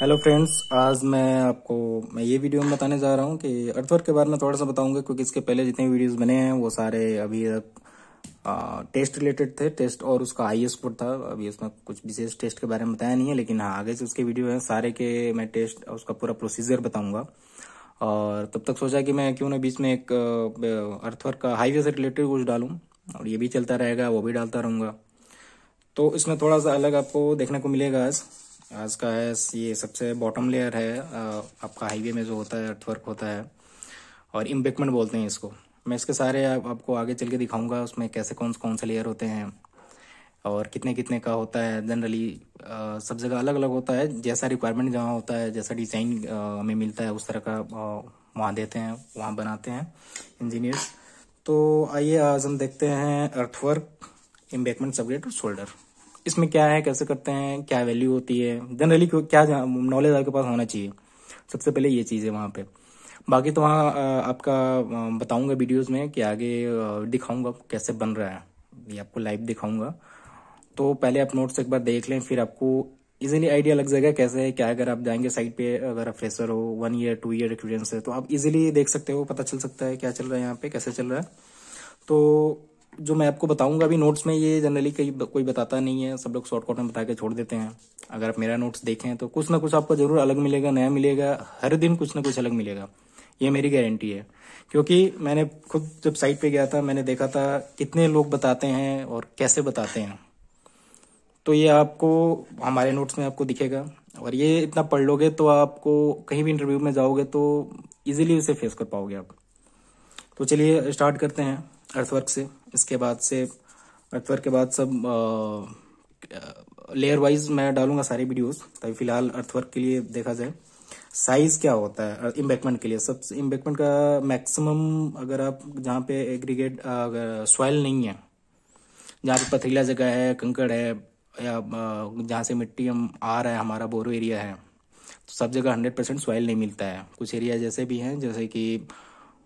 hello friends आज मैं आपको मैं ये वीडियो में बताने जा रहा हूँ कि अर्थवर्क के बारे में थोड़ा सा बताऊंगा क्योंकि इसके पहले जितने वीडियोस बने हैं वो सारे अभी तक टेस्ट रिलेटेड थे टेस्ट और उसका हाई स्कोर था अभी इसमें कुछ विशेष टेस्ट के बारे में बताया नहीं है लेकिन हाँ आगे से उसके वीडियो हैं सारे के मैं टेस्ट उसका पूरा प्रोसीजर बताऊँगा और तब तक सोचा कि मैं क्यों ना बीच में एक अर्थवर्क का हाईवे से रिलेटेड कुछ डालूँ और ये भी चलता रहेगा वो भी डालता रहूँगा तो इसमें थोड़ा सा अलग आपको देखने को मिलेगा आज आज का है ये सबसे बॉटम लेयर है आपका हाईवे में जो होता है अर्थवर्क होता है और इम्बेकमेंट बोलते हैं इसको मैं इसके सारे आप, आपको आगे चल के दिखाऊंगा उसमें कैसे कौन कौन से लेयर होते हैं और कितने कितने का होता है जनरली सब जगह अलग अलग होता है जैसा रिक्वायरमेंट जहाँ होता है जैसा डिज़ाइन हमें मिलता है उस तरह का वहाँ देते हैं वहाँ बनाते हैं इंजीनियर्स तो आइए आज हम देखते हैं अर्थवर्क इम्बेकमेंट सबग्रेड और शोल्डर इसमें क्या है कैसे करते हैं क्या वैल्यू होती है जनरली क्या नॉलेज आपके पास होना चाहिए सबसे पहले ये चीज़ है वहाँ पे बाकी तो वहाँ आपका बताऊंगा वीडियोस में कि आगे दिखाऊंगा कैसे बन रहा है ये आपको लाइव दिखाऊंगा तो पहले आप नोट्स एक बार देख लें फिर आपको इजीली आइडिया लग जाएगा कैसे है क्या अगर आप जाएंगे साइट पे अगर आप फ्रेशर हो one year two year experience है तो आप इजीली देख सकते हो पता चल सकता है क्या चल रहा है यहाँ पे कैसे चल रहा है तो जो मैं आपको बताऊंगा अभी नोट्स में ये जनरली कई कोई बताता नहीं है सब लोग शॉर्टकट में बता के छोड़ देते हैं अगर आप मेरा नोट्स देखें तो कुछ ना कुछ आपको जरूर अलग मिलेगा नया मिलेगा हर दिन कुछ ना कुछ अलग मिलेगा ये मेरी गारंटी है क्योंकि मैंने खुद जब साइट पे गया था मैंने देखा था कितने लोग बताते हैं और कैसे बताते हैं तो ये आपको हमारे नोट्स में आपको दिखेगा और ये इतना पढ़ लोगे तो आपको कहीं भी इंटरव्यू में जाओगे तो इजीली उसे फेस कर पाओगे आप तो चलिए स्टार्ट करते हैं अर्थवर्क से इसके बाद से अर्थवर के बाद सब लेयर वाइज मैं डालूंगा सारे वीडियोस तभी फिलहाल अर्थवर्क के लिए देखा जाए साइज क्या होता है इम्बेकमेंट के लिए सब इम्बेकमेंट का मैक्सिमम अगर आप जहाँ पे एग्रीगेट सॉइल नहीं है जहाँ पे पथरीला जगह है कंकड़ है या जहाँ से मिट्टी हम आ रहा है हमारा बोरो एरिया है तो सब जगह हंड्रेड परसेंट सॉइल नहीं मिलता है कुछ एरिया जैसे भी हैं जैसे कि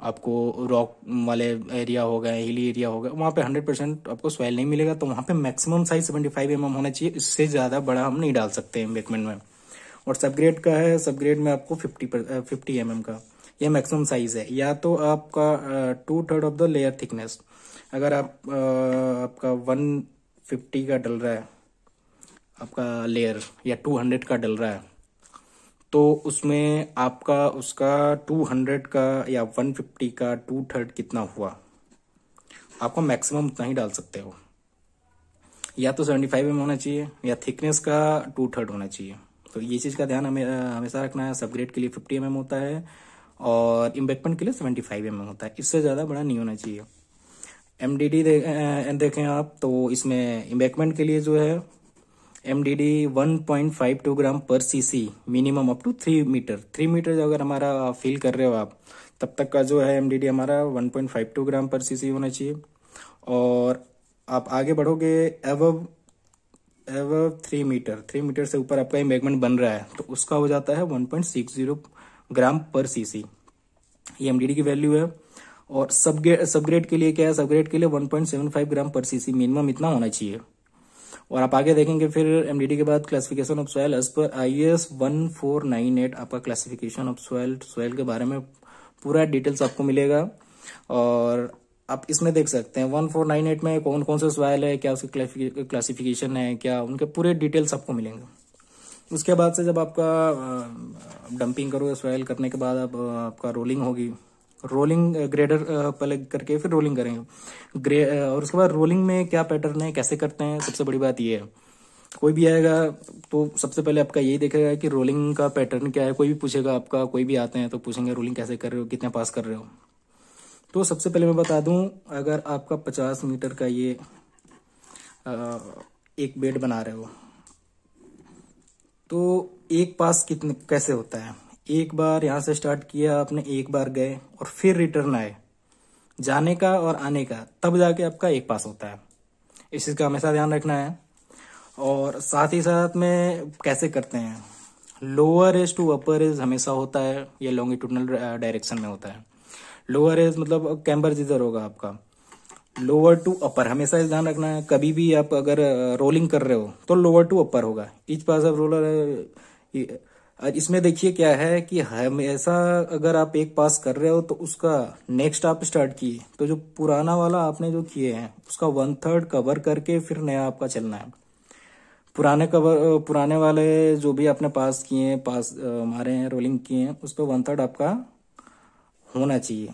आपको रॉक वाले एरिया हो गए हिली एरिया हो गए वहाँ पे 100 परसेंट आपको सॉइल नहीं मिलेगा तो वहाँ पे मैक्सिमम साइज 75 फाइव mm होना चाहिए इससे ज़्यादा बड़ा हम नहीं डाल सकते एम्बेकमेंट में और सब ग्रेड का है सब ग्रेड में आपको 50 पर फिफ्टी एम का यह मैक्सिमम साइज है या तो आपका two third of the layer thickness अगर आप आपका वन फिफ्टी का डल रहा है आपका लेयर या टू हंड्रेड का डल रहा है तो उसमें आपका उसका 200 का या 150 का टू थर्ड कितना हुआ आपको मैक्सिमम उतना ही डाल सकते हो या तो 75 फाइव एम होना चाहिए या थिकनेस का टू थर्ड होना चाहिए तो ये चीज़ का ध्यान हमें हमेशा रखना है सबग्रेड के लिए 50 एम mm होता है और इम्बेक्टमेंट के लिए 75 फाइव mm होता है इससे ज़्यादा बड़ा नहीं होना चाहिए एम डी डी देखें आप तो इसमें इम्बेकमेंट के लिए जो है MDD 1.52 ग्राम पर CC minimum up to three metre three metre अगर हमारा फील कर रहे हो आप तब तक का जो है एमडीडी हमारा 1.52 ग्राम पर सीसी होना चाहिए और आप आगे बढ़ोगे एव एव थ्री मीटर थ्री मीटर से ऊपर आपका एम्बेगमेंट बन रहा है तो उसका हो जाता है 1.60 ग्राम पर सीसी ये एमडीडी की वैल्यू है और सबग्रेड सबग्रेड के लिए क्या है सबग्रेड के लिए 1.75 ग्राम पर सीसी मिनिमम इतना होना चाहिए और आप आगे देखेंगे फिर एमडीडी के बाद classification of soil as per I S one four nine eight आपका क्लासिफिकेशन ऑफ सोयल सोयल के बारे में पूरा डिटेल्स आपको मिलेगा और आप इसमें देख सकते हैं वन फोर नाइन एट में कौन कौन से सोयल है क्या उसकी क्लासिफिकेशन है क्या उनके पूरे डिटेल्स आपको मिलेंगे उसके बाद से जब आपका डंपिंग करोगे सोयल करने के बाद आप, आपका रोलिंग होगी रोलिंग ग्रेडर पहले करके फिर रोलिंग करेंगे ग्रे और उसके बाद रोलिंग में क्या पैटर्न है कैसे करते हैं सबसे बड़ी बात ये है कोई भी आएगा तो सबसे पहले आपका यही देखेगा कि रोलिंग का पैटर्न क्या है कोई भी पूछेगा आपका कोई भी आते हैं तो पूछेंगे रोलिंग कैसे कर रहे हो कितने पास कर रहे हो तो सबसे पहले मैं बता दूं अगर आपका 50 मीटर का ये आ, एक बेड बना रहे हो तो एक पास कितने कैसे होता है एक बार यहाँ से स्टार्ट किया आपने एक बार गए और फिर रिटर्न आए जाने का और आने का तब जाके आपका एक पास होता है इस चीज़ का हमेशा ध्यान रखना है और साथ ही साथ में कैसे करते हैं lower edge to upper edge हमेशा होता है या लॉन्गिट्यूडनल डायरेक्शन में होता है लोअर एज मतलब कैम्बर जिधर होगा आपका लोअर टू अपर हमेशा इस ध्यान रखना है कभी भी आप अगर रोलिंग कर रहे हो तो लोअर टू अपर होगा इच पास ऑफ रोलर इसमें देखिए क्या है कि हमेशा अगर आप एक पास कर रहे हो तो उसका नेक्स्ट आप स्टार्ट किए तो जो पुराना वाला आपने जो किए हैं उसका वन थर्ड कवर करके फिर नया आपका चलना है पुराने कवर पुराने वाले जो भी आपने पास किए हैं पास मारे हैं रोलिंग किए हैं उस पर वन थर्ड आपका होना चाहिए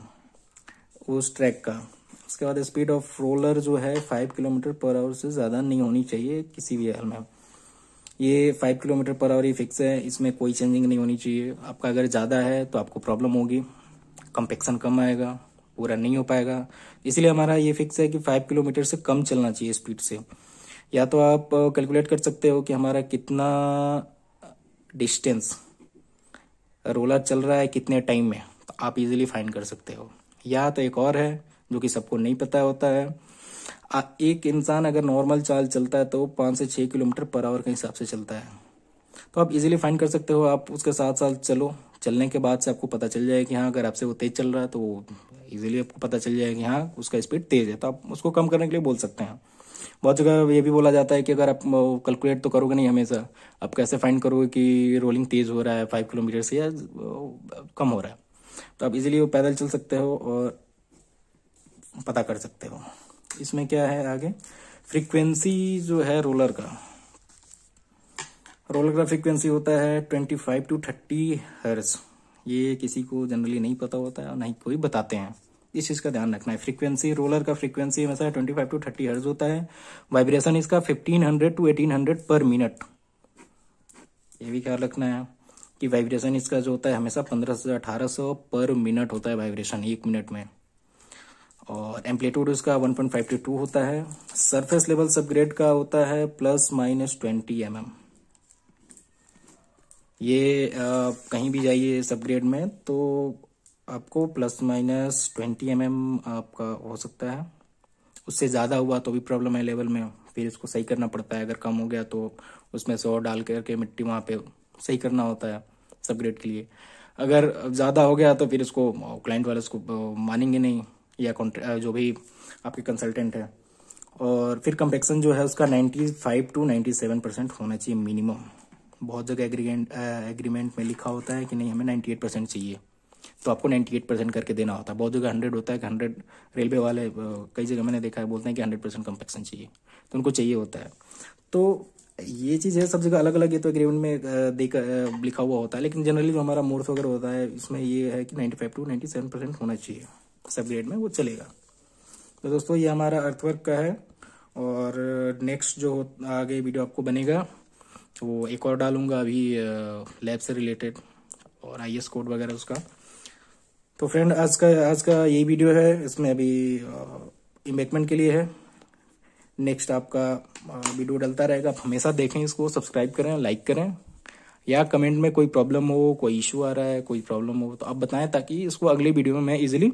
उस ट्रैक का उसके बाद स्पीड ऑफ रोलर जो है फाइव किलोमीटर पर आवर से ज़्यादा नहीं होनी चाहिए किसी भी हाल में ये फाइव किलोमीटर पर आवर ये फिक्स है इसमें कोई चेंजिंग नहीं होनी चाहिए आपका अगर ज़्यादा है तो आपको प्रॉब्लम होगी कंपेक्शन कम आएगा पूरा नहीं हो पाएगा इसलिए हमारा ये फिक्स है कि फाइव किलोमीटर से कम चलना चाहिए स्पीड से या तो आप कैलकुलेट कर सकते हो कि हमारा कितना डिस्टेंस रोलर चल रहा है कितने टाइम में तो आप इजीली फाइंड कर सकते हो या तो एक और है जो कि सबको नहीं पता होता है एक इंसान अगर नॉर्मल चाल चलता है तो पाँच से छः किलोमीटर पर आवर के हिसाब से चलता है तो आप इजीली फाइंड कर सकते हो आप उसके साथ साथ चलो चलने के बाद से आपको पता चल जाएगा कि हाँ अगर आपसे वो तेज़ चल रहा है तो इजीली आपको पता चल जाएगा कि हाँ उसका स्पीड तेज़ है तो आप उसको कम करने के लिए बोल सकते हैं बहुत जगह ये भी बोला जाता है कि अगर आप कैलकुलेट तो करोगे नहीं हमेशा आप कैसे फाइंड करोगे कि रोलिंग तेज़ हो रहा है फाइव किलोमीटर से या कम हो रहा है तो आप इजीली वो पैदल चल सकते हो और पता कर सकते हो इसमें क्या है आगे फ्रीक्वेंसी जो है रोलर का रोलर का फ्रीक्वेंसी होता है twenty five to thirty hertz ये किसी को जनरली नहीं पता होता है और नहीं कोई बताते हैं इस चीज़ का ध्यान रखना है फ्रीक्वेंसी रोलर का फ्रीक्वेंसी हमेशा twenty five to thirty hertz होता है वाइब्रेशन इसका fifteen hundred to eighteen hundred per minute ये भी ख्याल रखना है कि वाइब्रेशन इसका जो होता है हमेशा पंद्रह से अठारह सौ पर मिनट होता है वाइब्रेशन एक मिनट में और एम्पलीटूड उसका 1.5 टू टू होता है सरफेस लेवल सबग्रेड का होता है प्लस माइनस ट्वेंटी एम ये आप कहीं भी जाइए सबग्रेड में तो आपको प्लस माइनस ट्वेंटी एम आपका हो सकता है उससे ज़्यादा हुआ तो भी प्रॉब्लम है लेवल में फिर इसको सही करना पड़ता है अगर कम हो गया तो उसमें से और डाल करके मिट्टी वहाँ पे सही करना होता है सबग्रेड के लिए अगर ज़्यादा हो गया तो फिर इसको क्लाइंट वाले इसको मानेंगे नहीं या जो भी आपके कंसल्टेंट है और फिर कंपेक्शन जो है उसका 95 टू 97 परसेंट होना चाहिए मिनिमम बहुत जगह एग्रीमेंट एग्रीमेंट में लिखा होता है कि नहीं हमें 98 परसेंट चाहिए तो आपको 98 परसेंट करके देना होता है बहुत जगह 100 होता है कि 100 रेलवे वाले कई जगह मैंने देखा है बोलते हैं कि 100 परसेंट कंपेक्शन चाहिए तो उनको चाहिए होता है तो ये चीज़ है सब जगह अलग अलग ये तो एग्रीमेंट में देख लिखा हुआ होता है लेकिन जनरली जो हमारा मोर्स वगैरह होता है इसमें ये है कि फाइव टू सेवन परसेंट होना चाहिए सब ग्रेड में वो चलेगा तो दोस्तों ये हमारा अर्थवर्क का है और नेक्स्ट जो आगे वीडियो आपको बनेगा तो वो एक और डालूंगा अभी लैब से रिलेटेड और आई कोड वगैरह उसका तो फ्रेंड आज का आज का यही वीडियो है इसमें अभी इन्वेस्टमेंट के लिए है नेक्स्ट आपका वीडियो डलता रहेगा आप हमेशा देखें इसको सब्सक्राइब करें लाइक करें या कमेंट में कोई प्रॉब्लम हो कोई इशू आ रहा है कोई प्रॉब्लम हो तो आप बताएं ताकि इसको अगले वीडियो में मैं इजिली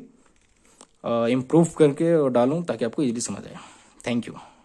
इम्प्रूव करके डालूँ ताकि आपको ईजिली समझ आए थैंक यू